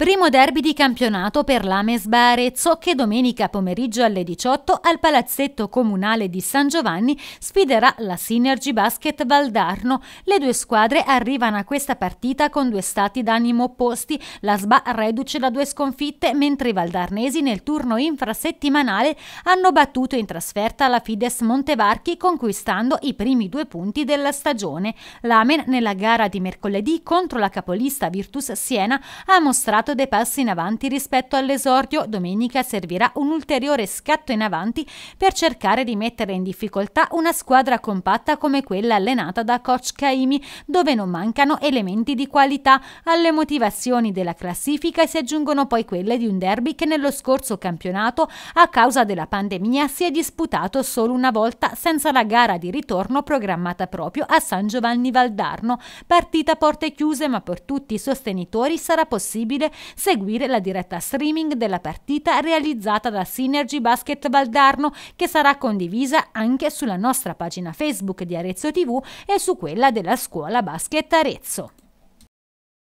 Primo derby di campionato per l'Ames Barezzo che domenica pomeriggio alle 18 al Palazzetto Comunale di San Giovanni sfiderà la Synergy Basket Valdarno. Le due squadre arrivano a questa partita con due stati d'animo opposti. La SBA reduce da due sconfitte mentre i valdarnesi nel turno infrasettimanale hanno battuto in trasferta la Fides Montevarchi conquistando i primi due punti della stagione. L'Amen nella gara di mercoledì contro la capolista Virtus Siena ha mostrato fatto dei passi in avanti rispetto all'esordio, domenica servirà un ulteriore scatto in avanti per cercare di mettere in difficoltà una squadra compatta come quella allenata da coach Caimi, dove non mancano elementi di qualità. Alle motivazioni della classifica si aggiungono poi quelle di un derby che nello scorso campionato, a causa della pandemia, si è disputato solo una volta senza la gara di ritorno programmata proprio a San Giovanni Valdarno. Partita porte chiuse, ma per tutti i sostenitori sarà possibile seguire la diretta streaming della partita realizzata da Synergy Basket Valdarno che sarà condivisa anche sulla nostra pagina Facebook di Arezzo TV e su quella della scuola Basket Arezzo.